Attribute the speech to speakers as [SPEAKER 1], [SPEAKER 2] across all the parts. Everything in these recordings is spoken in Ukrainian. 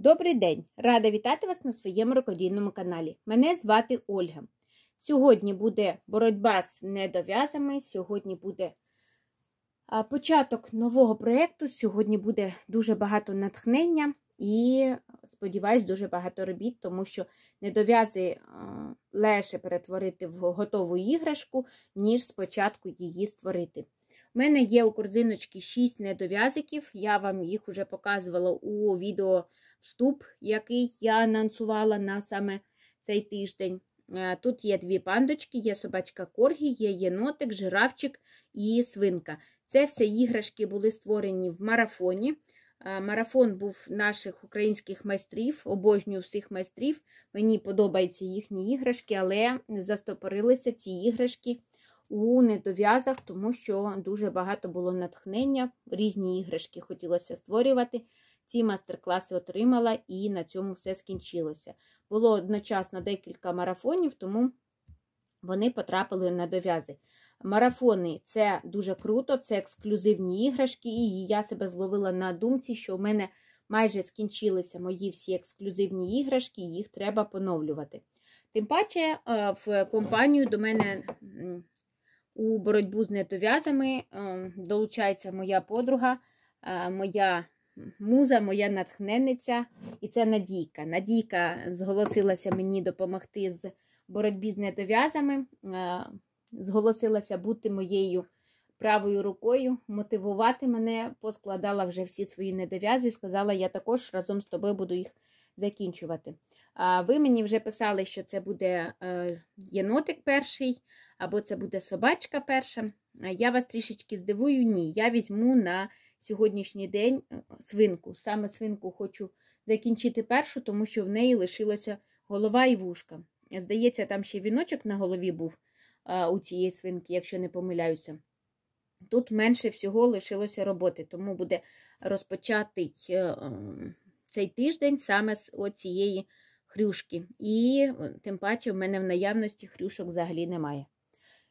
[SPEAKER 1] Добрий день! Рада вітати вас на своєму рукодійному каналі. Мене звати Ольга. Сьогодні буде боротьба з недов'язами, сьогодні буде початок нового проєкту, сьогодні буде дуже багато натхнення і, сподіваюсь, дуже багато робіт, тому що недов'язи легше перетворити в готову іграшку, ніж спочатку її створити. У мене є у корзиночці 6 недов'язиків, я вам їх вже показувала у відео вступ, який я анонсувала на саме цей тиждень. Е, тут є дві пандочки, є собачка Коргі, є єнотик, жирафчик і свинка. Це все іграшки були створені в марафоні. Е, марафон був наших українських майстрів, обожнюю всіх майстрів. Мені подобаються їхні іграшки, але застопорилися ці іграшки у недов'язах, тому що дуже багато було натхнення, різні іграшки хотілося створювати. Ці мастер-класи отримала і на цьому все скінчилося. Було одночасно декілька марафонів, тому вони потрапили на дов'язи. Марафони це дуже круто, це ексклюзивні іграшки, і я себе зловила на думці, що в мене майже скінчилися мої всі ексклюзивні іграшки, їх треба поновлювати. Тим паче, е, в компанію до мене у боротьбу з недов'язами ем, долучається моя подруга, е, моя муза, моя натхненниця, і це Надійка. Надійка зголосилася мені допомогти з боротьбі з недов'язами, е, зголосилася бути моєю правою рукою, мотивувати мене, поскладала вже всі свої недов'язи сказала, я також разом з тобою буду їх закінчувати. А ви мені вже писали, що це буде е, єнотик перший, або це буде собачка перша. Я вас трішечки здивую, ні. Я візьму на сьогоднішній день е, свинку. Саме свинку хочу закінчити першу, тому що в неї лишилася голова і вушка. Здається, там ще віночок на голові був е, у цієї свинки, якщо не помиляюся. Тут менше всього лишилося роботи, тому буде розпочати е, цей тиждень саме з оцієї хрюшки. І тим паче в мене в наявності хрюшок взагалі немає.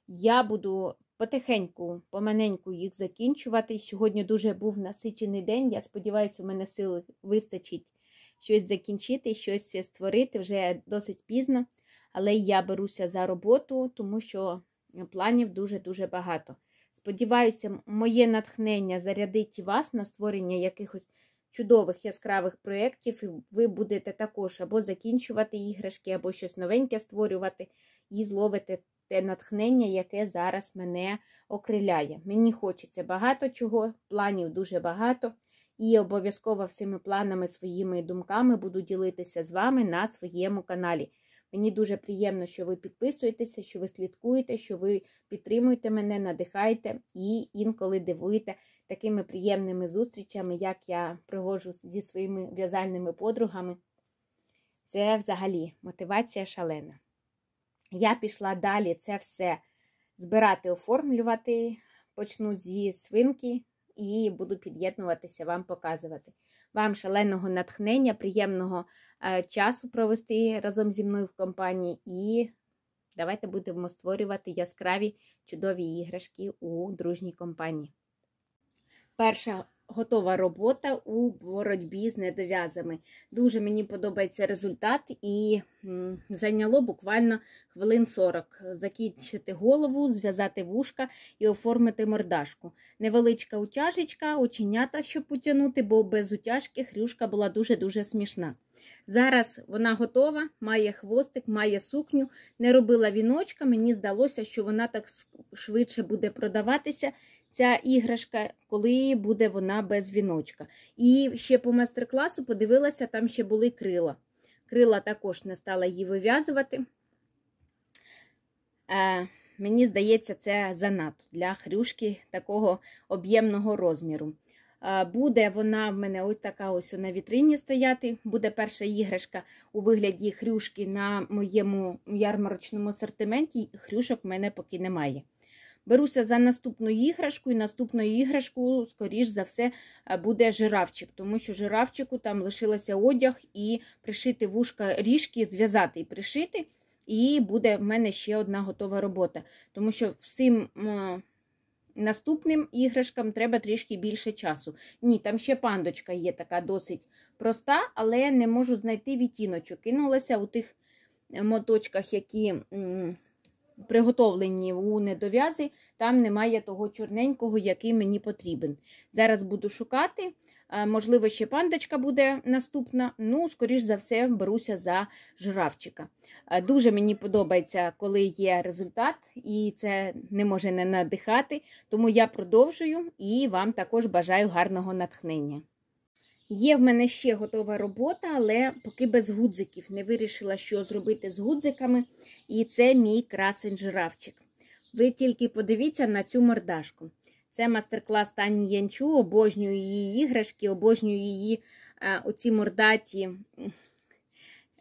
[SPEAKER 1] Я буду потихеньку, помененьку їх закінчувати. Сьогодні дуже був насичений день. Я сподіваюся, у мене сили вистачить щось закінчити, щось створити вже досить пізно. Але я беруся за роботу, тому що планів дуже-дуже багато. Сподіваюся, моє натхнення зарядить вас на створення якихось чудових яскравих проєктів, і ви будете також або закінчувати іграшки, або щось новеньке створювати і зловити те натхнення, яке зараз мене окриляє. Мені хочеться багато чого, планів дуже багато. І обов'язково всіми планами, своїми думками буду ділитися з вами на своєму каналі. Мені дуже приємно, що ви підписуєтеся, що ви слідкуєте, що ви підтримуєте мене, надихаєте і інколи дивуєте такими приємними зустрічами, як я проводжу зі своїми в'язальними подругами. Це взагалі мотивація шалена. Я пішла далі це все збирати, оформлювати, почну зі свинки і буду під'єднуватися, вам показувати. Вам шаленого натхнення, приємного е, часу провести разом зі мною в компанії. І давайте будемо створювати яскраві чудові іграшки у дружній компанії. Перша готова робота у боротьбі з недов'язами. Дуже мені подобається результат, і зайняло буквально хвилин 40. Закінчити голову, зв'язати вушка і оформити мордашку. Невеличка утяжечка, оченята, щоб потягнути, бо без утяжки хрюшка була дуже-дуже смішна. Зараз вона готова, має хвостик, має сукню. Не робила віночка, мені здалося, що вона так швидше буде продаватися ця іграшка, коли буде вона без віночка. І ще по майстер-класу подивилася, там ще були крила. Крила також не стала її вив'язувати. Е, Мені здається, це занадто для хрюшки такого об'ємного розміру. Е, буде вона в мене ось така ось на вітрині стояти. Буде перша іграшка у вигляді хрюшки на моєму ярмарочному асортименті. Хрюшок в мене поки немає. Беруся за наступну іграшку, і наступною іграшкою, скоріш за все, е, буде жирафчик, тому що жирафчику там лишилося одяг і пришити вушка ріжки, зв'язати і пришити. І буде в мене ще одна готова робота. Тому що всім наступним іграшкам треба трішки більше часу. Ні, там ще пандочка є така досить проста, але не можу знайти відтіночок. Кинулася у тих е, моточках, які приготовлені у недов'язі, там немає того чорненького, який мені потрібен. Зараз буду шукати. Е, можливо, ще пандочка буде наступна. Ну, скоріш за все, беруся за журавчика. Е, дуже мені подобається, коли є результат, і це не може не надихати. Тому я продовжую і вам також бажаю гарного натхнення. Є в мене ще готова робота, але поки без гудзиків. Не вирішила, що зробити з гудзиками. І це мій красень жирафчик. Ви тільки подивіться на цю мордашку. Це мастер-клас Тані Янчу, обожнюю її іграшки, обожнюю її е, оці мордаті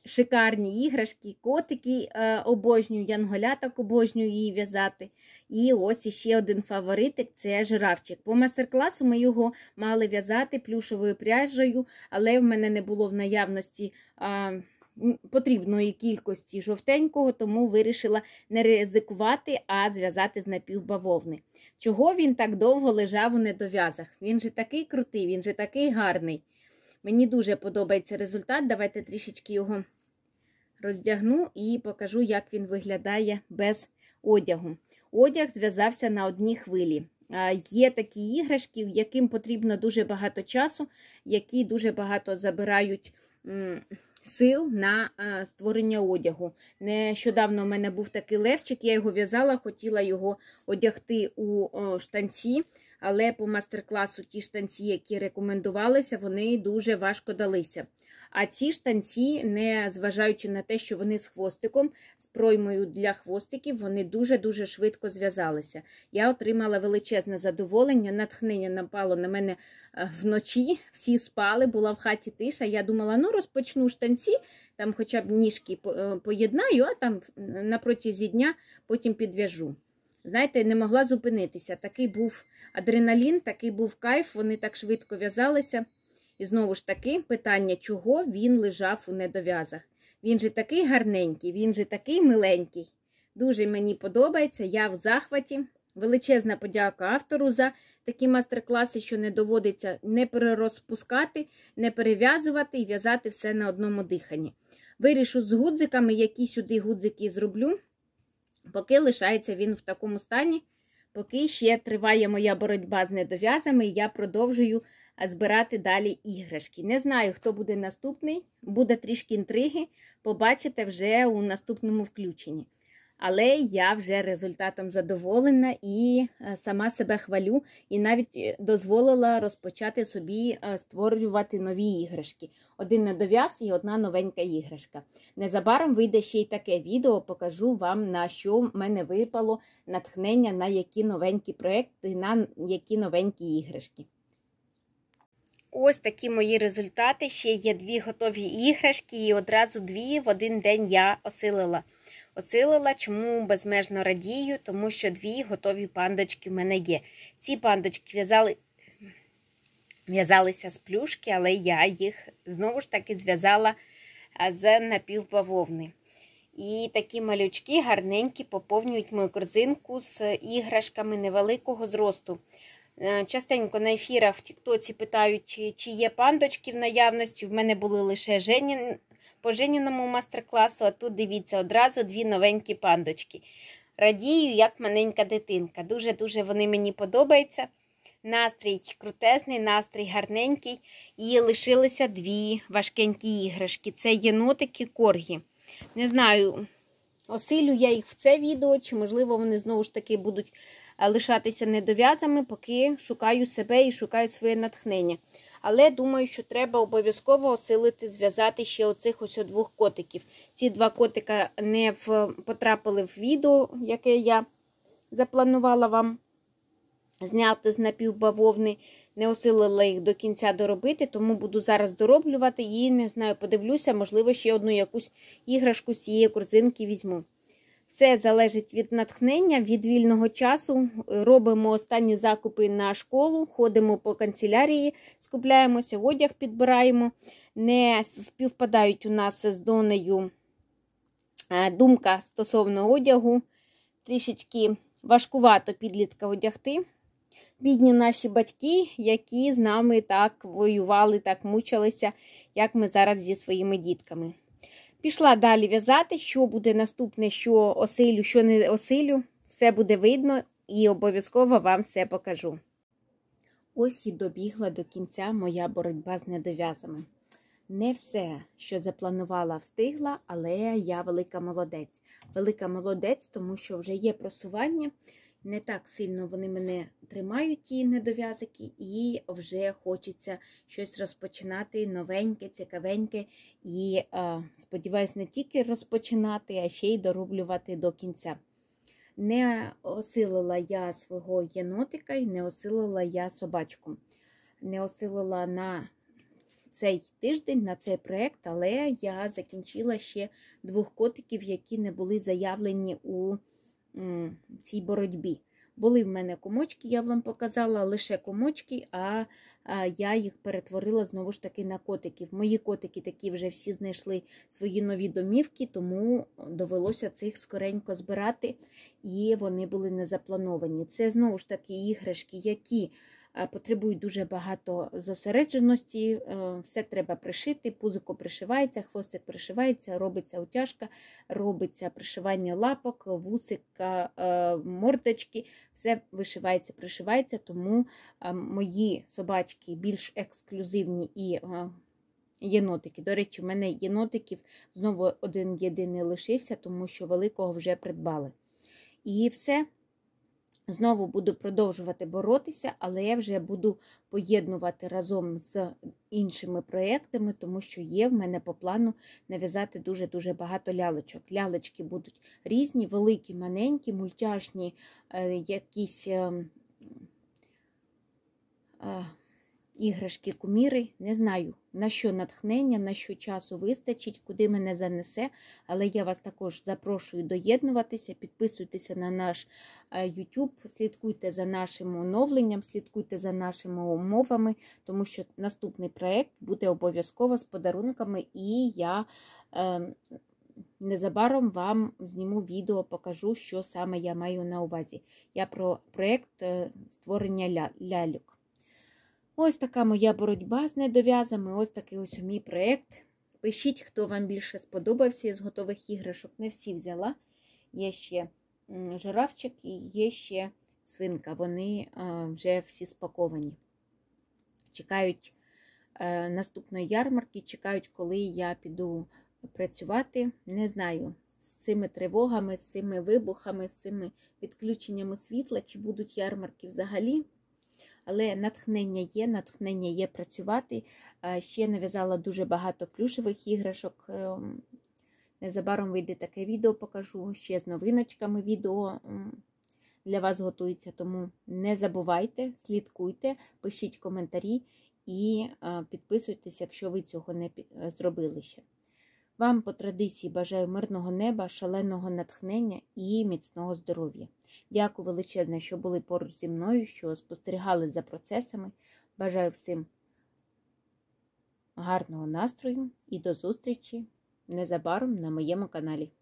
[SPEAKER 1] шикарні іграшки, котики е, обожнюю, янголяток обожнюю її в'язати. І ось іще один фаворитик це жирафчик. По мастер-класу ми його мали в'язати плюшовою пряжею, але в мене не було в наявності. Потрібної кількості жовтенького, тому вирішила не ризикувати, а зв'язати з напівбавовни. Чого він так довго лежав у недов'язах? Він же такий крутий, він же такий гарний. Мені дуже подобається результат. Давайте трішечки його роздягну і покажу, як він виглядає без одягу. Одяг зв'язався на одній хвилі. Є такі іграшки, яким потрібно дуже багато часу, які дуже багато забирають сил на створення одягу. Нещодавно в мене був такий левчик, я його в'язала, хотіла його одягти у штанці, але по мастер-класу ті штанці, які рекомендувалися, вони дуже важко далися. А ці штанці, не зважаючи на те, що вони з хвостиком, з проймою для хвостиків, вони дуже-дуже швидко зв'язалися. Я отримала величезне задоволення, натхнення напало на мене е, вночі, всі спали, була в хаті тиша. Я думала, ну розпочну штанці, там хоча б ніжки е, поєднаю, а там на протязі дня потім підв'яжу. Знаєте, не могла зупинитися. Такий був адреналін, такий був кайф, вони так швидко в'язалися. І знову ж таки, питання, чого він лежав у недов'язах. Він же такий гарненький, він же такий миленький. Дуже мені подобається, я в захваті. Величезна подяка автору за такі майстер-класи, що не доводиться не перерозпускати, не перев'язувати і в'язати все на одному диханні. Вирішу з гудзиками, які сюди гудзики зроблю, поки лишається він в такому стані, поки ще триває моя боротьба з недов'язами, я продовжую збирати далі іграшки. Не знаю, хто буде наступний, буде трішки інтриги, побачите вже у наступному включенні. Але я вже результатом задоволена і е, сама себе хвалю, і навіть е, дозволила розпочати собі е, створювати нові іграшки. Один недов'яз і одна новенька іграшка. Незабаром вийде ще й таке відео, покажу вам, на що в мене випало натхнення, на які новенькі проекти, на які новенькі іграшки. Ось такі мої результати. Ще є дві готові іграшки, і одразу дві в один день я осилила. Осилила, чому безмежно радію, тому що дві готові пандочки в мене є. Ці пандочки в'язали. В'язалися з плюшки, але я їх знову ж таки зв'язала з напівбавовни. І такі малючки гарненькі поповнюють мою корзинку з іграшками невеликого зросту. Е, частенько на ефірах в Тіктоці питають, чи є пандочки в наявності. В мене були лише жені... по Женіному мастер-класу, а тут дивіться, одразу дві новенькі пандочки. Радію, як маленька дитинка. Дуже-дуже вони мені подобаються. Настрій крутезний, настрій гарненький. І лишилися дві важкенькі іграшки. Це єнотики коргі. Не знаю, осилю я їх в це відео, чи, можливо, вони знову ж таки будуть. Е, лишатися недов'язами, поки шукаю себе і шукаю своє натхнення. Але думаю, що треба обов'язково осилити, зв'язати ще оцих ось двох котиків. Ці два котика не в... потрапили в відео, яке я запланувала вам зняти з напівбавовни. Не осилила їх до кінця доробити, тому буду зараз дороблювати і не знаю, подивлюся, можливо, ще одну якусь іграшку з цієї корзинки візьму. Все залежить від натхнення, від вільного часу. Робимо останні закупи на школу, ходимо по канцелярії, скупляємося, одяг підбираємо. Не співпадають у нас з Донею е, думка стосовно одягу. Трішечки важкувато підлітка одягти. Бідні наші батьки, які з нами так воювали, так мучилися, як ми зараз зі своїми дітками. Пішла далі в'язати, що буде наступне, що осилю, що не осилю, все буде видно і обов'язково вам все покажу. Ось і добігла до кінця моя боротьба з недов'язами. Не все, що запланувала, встигла, але я велика молодець. Велика молодець, тому що вже є просування не так сильно вони мене тримають, ті недов'язики, і вже хочеться щось розпочинати новеньке, цікавеньке. І, сподіваюся, не тільки розпочинати, а ще й дороблювати до кінця. Не осилила я свого єнотика і не осилила я собачку. Не осилила на цей тиждень, на цей проект, але я закінчила ще двох котиків, які не були заявлені у. Е, цій боротьбі. Були в мене комочки, я вам показала лише комочки, а я їх перетворила знову ж таки на котиків. Мої котики такі вже всі знайшли свої нові домівки, тому довелося цих скоренько збирати, і вони були не заплановані. Це знову ж таки іграшки, які Е, потребують дуже багато зосередженості, е, все треба пришити, пузико пришивається, хвостик пришивається, робиться утяжка, робиться пришивання лапок, вусика, е, мордочки, все вишивається, пришивається, тому мої собачки більш ексклюзивні і Єнотики. До речі, в мене єнотиків знову один єдиний лишився, тому що великого вже придбали. І все. Знову буду продовжувати боротися, але я вже буду поєднувати разом з іншими проєктами, тому що є в мене по плану нав'язати дуже-дуже багато лялечок. Лялечки будуть різні, великі, маленькі, мультяшні, е, якісь. Ем, е, іграшки, куміри. Не знаю, на що натхнення, на що часу вистачить, куди мене занесе. Але я вас також запрошую доєднуватися, підписуйтеся на наш е, YouTube, слідкуйте за нашим оновленням, слідкуйте за нашими умовами, тому що наступний проект буде обов'язково з подарунками, і я. Е Незабаром вам зніму відео, покажу, що саме я маю на увазі. Я про проєкт е, створення ляльок. Ось така моя боротьба з недов'язами, ось такий ось мій проєкт. Пишіть, хто вам більше сподобався із готових іграшок. Не всі взяла. Є ще жирафчик і є ще свинка. Вони е, вже всі спаковані. Чекають е, наступної ярмарки, чекають, коли я піду працювати. Не знаю, з цими тривогами, з цими вибухами, з цими відключеннями світла, чи будуть ярмарки взагалі але натхнення є, натхнення є працювати. Е, ще нав'язала дуже багато плюшевих іграшок. Ем, незабаром вийде таке відео, покажу. Ще з новиночками відео для вас готується. Тому не забувайте, слідкуйте, пишіть коментарі і е, підписуйтесь, якщо ви цього не е, зробили ще. Вам по традиції бажаю мирного неба, шаленого натхнення і міцного здоров'я. Дякую величезне, що були поруч зі мною, що спостерігали за процесами. Бажаю всім гарного настрою і до зустрічі незабаром на моєму каналі.